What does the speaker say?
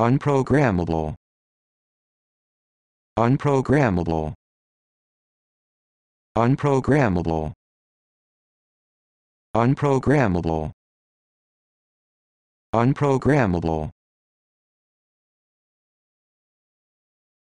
unprogrammable unprogrammable unprogrammable unprogrammable unprogrammable